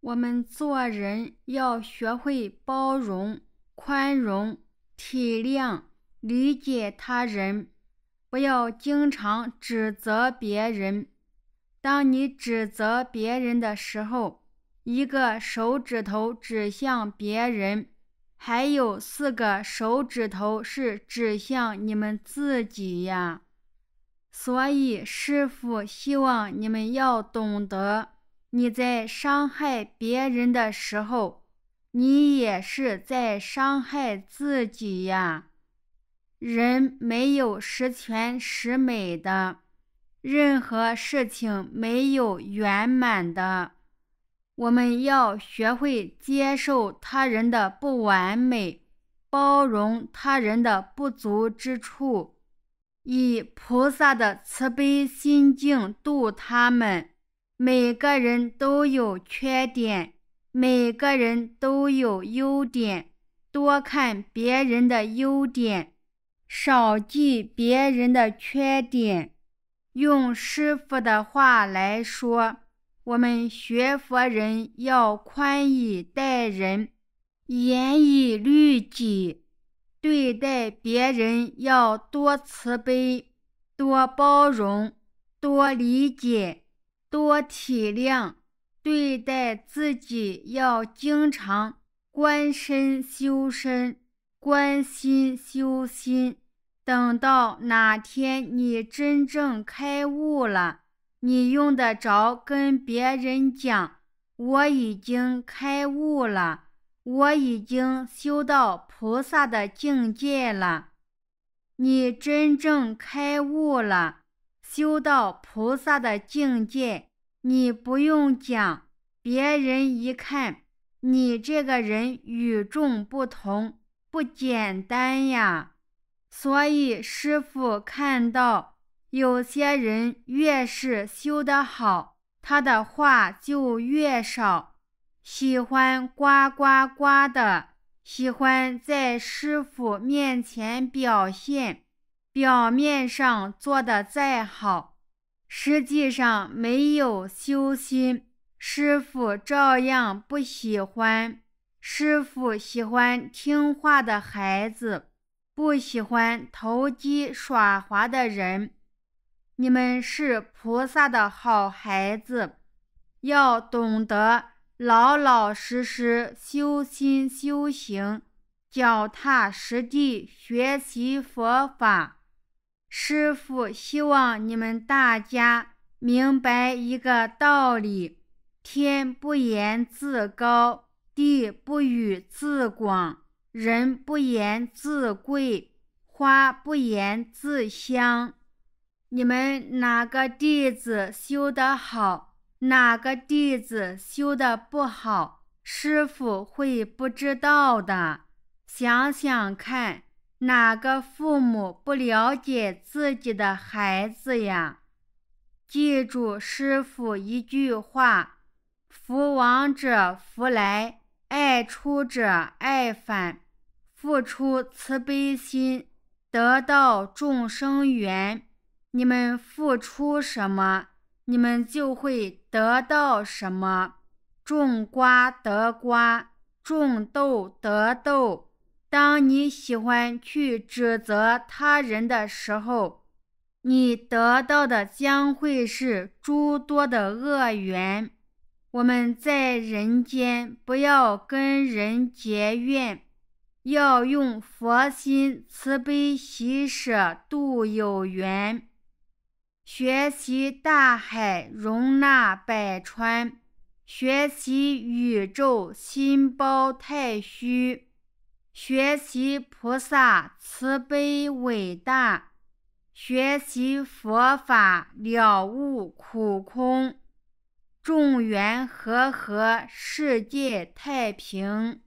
我们做人要学会包容、宽容、体谅、理解他人，不要经常指责别人。当你指责别人的时候，一个手指头指向别人，还有四个手指头是指向你们自己呀。所以，师傅希望你们要懂得。你在伤害别人的时候，你也是在伤害自己呀。人没有十全十美的，任何事情没有圆满的。我们要学会接受他人的不完美，包容他人的不足之处，以菩萨的慈悲心境度他们。每个人都有缺点，每个人都有优点。多看别人的优点，少记别人的缺点。用师傅的话来说，我们学佛人要宽以待人，严以律己。对待别人要多慈悲，多包容，多理解。多体谅，对待自己要经常观身修身、观心修心。等到哪天你真正开悟了，你用得着跟别人讲：“我已经开悟了，我已经修到菩萨的境界了。”你真正开悟了。修到菩萨的境界，你不用讲，别人一看你这个人与众不同，不简单呀。所以师傅看到有些人越是修得好，他的话就越少，喜欢呱呱呱的，喜欢在师傅面前表现。表面上做的再好，实际上没有修心，师傅照样不喜欢。师傅喜欢听话的孩子，不喜欢投机耍滑的人。你们是菩萨的好孩子，要懂得老老实实修心修行，脚踏实地学习佛法。师傅希望你们大家明白一个道理：天不言自高，地不语自广，人不言自贵，花不言自香。你们哪个弟子修得好，哪个弟子修得不好，师傅会不知道的。想想看。哪个父母不了解自己的孩子呀？记住师傅一句话：福往者福来，爱出者爱返，付出慈悲心，得到众生缘。你们付出什么，你们就会得到什么。种瓜得瓜，种豆得豆。当你喜欢去指责他人的时候，你得到的将会是诸多的恶缘。我们在人间不要跟人结怨，要用佛心慈悲喜舍度有缘。学习大海容纳百川，学习宇宙心包太虚。学习菩萨慈悲伟大，学习佛法了悟苦空，众缘和合，世界太平。